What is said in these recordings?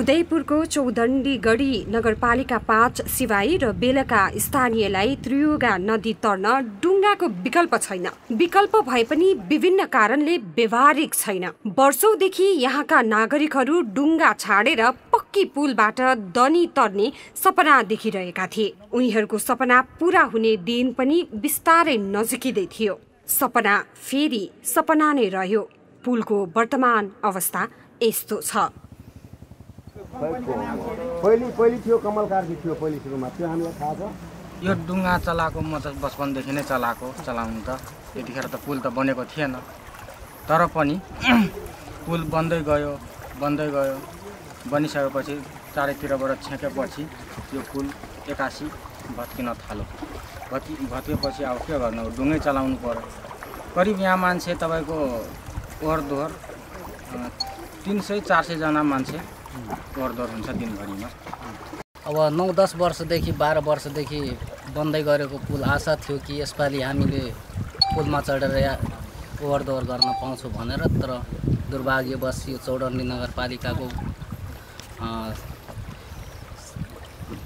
उदयपुरको चौदण्डीगढी नगरपालिका पाँच सिवाई र बेलका स्थानीयलाई त्रियुगा नदी तर्न डुङ्गाको विकल्प छैन विकल्प भए पनि विभिन्न कारणले व्यवहारिक छैन वर्षौंदेखि यहाँका नागरिकहरू डुङ्गा छाडेर पक्की पुलबाट दनी तर्ने सपना देखिरहेका थिए उनीहरूको सपना पूरा हुने दिन पनि बिस्तारै नजिकिँदै थियो सपना फेरि सपना नै रह्यो पुलको वर्तमान अवस्था यस्तो छ पहिले पहिले थियो कमल थियो पहिले त्यो हामीलाई थाहा छ यो डुङ्गा चलाएको म त बचपनदेखि नै चलाएको चलाउनु त यतिखेर त पुल त बनेको थिएन तर पनि पुल बन्दै गयो बन्दै गयो बनिसकेपछि चारैतिरबाट छेकेपछि यो पुल एकासी भत्किन थाल्यो भत्कि भत्किएपछि अब के गर्नु डुङ्गै चलाउनु पऱ्यो करिब यहाँ मान्छे तपाईँको ओहोर दोहोर तिन सय चार सयजना मान्छे टरदर हुन्छ दिनभरिमा अब नौ दस वर्षदेखि बाह्र वर्षदेखि बन्दै गरेको पुल आशा थियो कि यसपालि हामीले पुलमा चढेर या दोहोर गर्न पाउँछौँ भनेर तर दुर्भाग्यवश यो चौडन्डी नगरपालिकाको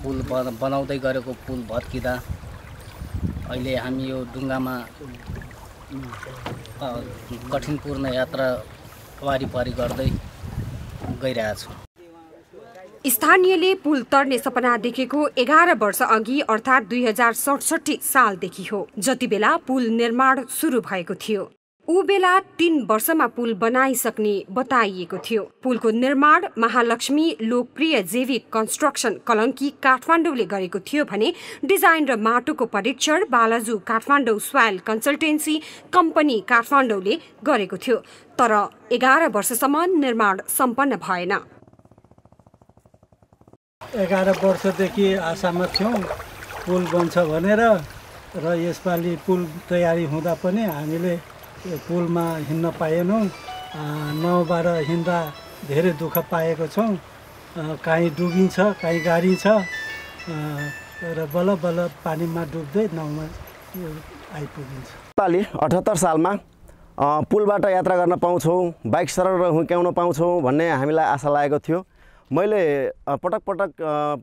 पुल बनाउँदै गरेको पुल भत्किँदा अहिले हामी यो डुङ्गामा कठिनपूर्ण यात्रा वारिपारी गर्दै गइरहेछौँ स्थानीयले पुल तर्ने सपना देखेको एघार वर्ष अघि अर्थात् दुई हजार सडसठी सालदेखि हो जति बेला पुल निर्माण सुरु भएको थियो ऊ बेला तीन वर्षमा पुल बनाइसक्ने बताइएको थियो पुलको निर्माण महालक्ष्मी लोकप्रिय जैविक कन्स्ट्रक्सन कलङ्की काठमाडौँले गरेको थियो भने डिजाइन र माटोको परीक्षण Balaju Kathmandu soil consultancy company काठमाडौँले गरेको थियो तर एघार वर्षसम्म निर्माण सम्पन्न भएन एघार वर्षदेखि आशामा थियौँ पुल बन्छ भनेर र यसपालि पुल तयारी हुँदा पनि हामीले पुलमा हिँड्न पाएनौँ नाउँबाट हिँड्दा धेरै दुःख पाएको छौँ काहीँ डुबिन्छ काहीँ गाडिन्छ र बल्ल बल्ल पानीमा डुब्दै नाउँमा आइपुगिन्छ पालि अठहत्तर सालमा पुलबाट यात्रा गर्न पाउँछौँ बाइक सरल हुक्याउन पाउँछौँ भन्ने हामीलाई आशा लागेको थियो मैले पटक पटक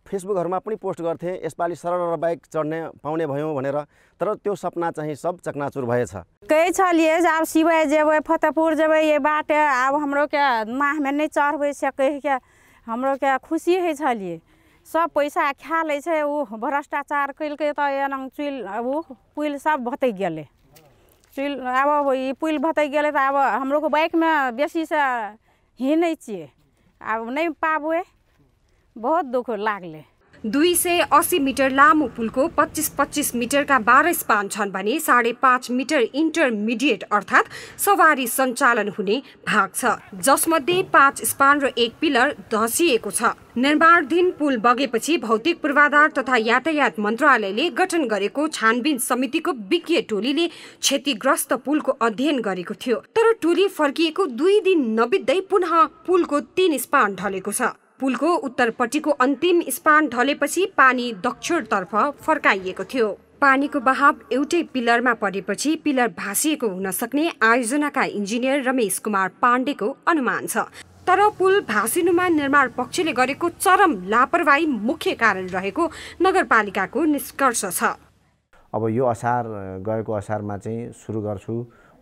फेसबुकहरूमा पनि पोस्ट गर्थेँ यसपालि र बाइक चढ्ने पाउने भयौँ भनेर तर त्यो सपना चाहिँ सब चकनाचुर भएछ कहै छ लिए अब सिवाय जेबै फतेहपुर जेबै ये बाटे हाम्रो क्या माहमे नै चढ़बै से कहिके हमरोके खुशी होइ लिए सब पैसा खा लै छै ऊ भ्रष्टाचार केलकै त एना चुलि ओ पुल सब भतै गेलै यो आब ई पुलि भतै गेलै तऽ आब बाइकमा बाइकमे बेसीसँ हिँडै छियै आब नहीं पाबे बहुत दुख लागल दुई सय अस्सी मिटर लामो पुलको पच्चिस पच्चिस मिटरका बाह्र स्पान छन् भने साढे पाँच मिटर इन्टरमिडिएट अर्थात् सवारी सञ्चालन हुने भाग छ जसमध्ये पाँच स्पान र एक पिलर धसिएको छ निर्माणधीन पुल बगेपछि भौतिक पूर्वाधार तथा यातायात मन्त्रालयले गठन गरेको छानबिन समितिको विज्ञ टोलीले क्षतिग्रस्त पुलको अध्ययन गरेको थियो तर टोली फर्किएको दुई दिन नबित्दै पुनः पुलको तीन स्पान ढलेको छ पुलको उत्तरपट्टिको अन्तिम स्पान ढलेपछि पानी दक्षिणतर्फ फर्काइएको थियो पानीको बहाव एउटै पिलरमा परेपछि पिलर भाँसिएको हुन सक्ने आयोजनाका इन्जिनियर रमेश कुमार पाण्डेको अनुमान छ तर पुल भाँसिनुमा निर्माण पक्षले गरेको चरम लापरवाही मुख्य कारण रहेको नगरपालिकाको निष्कर्ष छ अब यो असार गएको असारमा चाहिँ सुरु गर्छु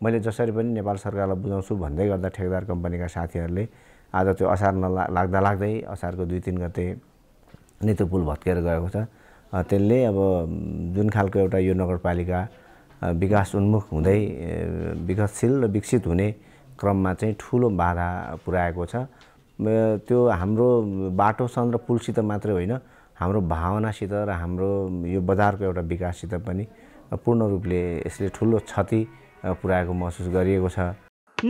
मैले जसरी पनि नेपाल सरकारलाई बुझाउँछु भन्दै गर्दा ठेकेदार कम्पनीका साथीहरूले आज त्यो असार नला लाग्दा लाग्दै असारको दुई तिन गते नेतु पुल भत्केर गएको छ त्यसले अब जुन खालको एउटा यो नगरपालिका विकास उन्मुख हुँदै विकासशील र विकसित हुने क्रममा चाहिँ ठुलो बाधा पुर्याएको छ त्यो हाम्रो बाटोसँग र पुलसित मात्रै होइन हाम्रो भावनासित र हाम्रो यो बजारको एउटा विकाससित पनि पूर्ण रूपले यसले ठुलो क्षति पुर्याएको महसुस गरिएको छ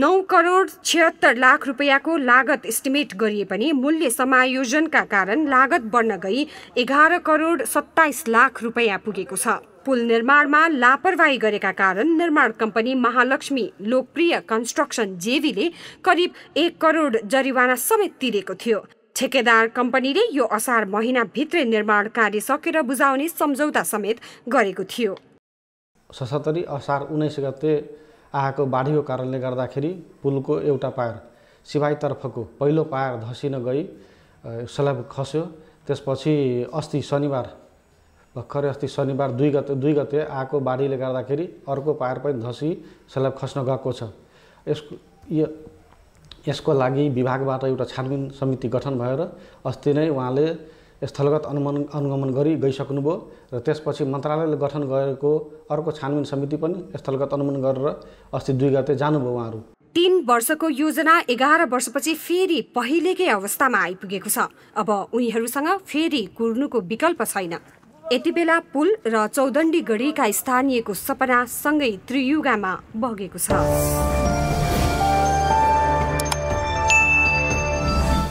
नौ करोड छिहत्तर लाख रुपियाँको लागत इस्टिमेट गरिए पनि मूल्य समायोजनका कारण लागत बढ्न गई एघार करोड सत्ताइस लाख रुपियाँ पुगेको छ पुल निर्माणमा लापरवाही गरेका कारण निर्माण कम्पनी महालक्ष्मी लोकप्रिय कन्स्ट्रक्सन जेवीले करिब एक करोड जरिवाना समेत तिरेको थियो ठेकेदार कम्पनीले यो असार महिनाभित्रै निर्माण कार्य सकेर बुझाउने सम्झौता समेत गरेको थियो सशतरी असार उन्नाइस गते आएको बाढीको कारणले गर्दाखेरि पुलको एउटा पायर सिवाईतर्फको पहिलो पायर धसिन गई सलाब खस्यो त्यसपछि अस्ति शनिबार भर्खरै अस्ति शनिबार दुई गते दुई गते आएको बाढीले गर्दाखेरि अर्को पायर पनि धसी सलाब खस्न गएको छ यसको यो यसको लागि विभागबाट एउटा छानबिन समिति गठन भएर अस्ति नै उहाँले स्थलगत अनुमन अनुगमन गरी गइसक्नुभयो र त्यसपछि मन्त्रालयले गठन गरेको अर्को छानबिन समिति पनि स्थलगत अनुमन गरेर अस्ति दुई गते जानुभयो उहाँहरू तीन वर्षको योजना एघार वर्षपछि फेरि पहिलेकै अवस्थामा आइपुगेको छ अब उनीहरूसँग फेरि कुर्नुको विकल्प छैन यति बेला पुल र चौदण्डी गढीका स्थानीयको सपना सँगै त्रियुगामा बगेको छ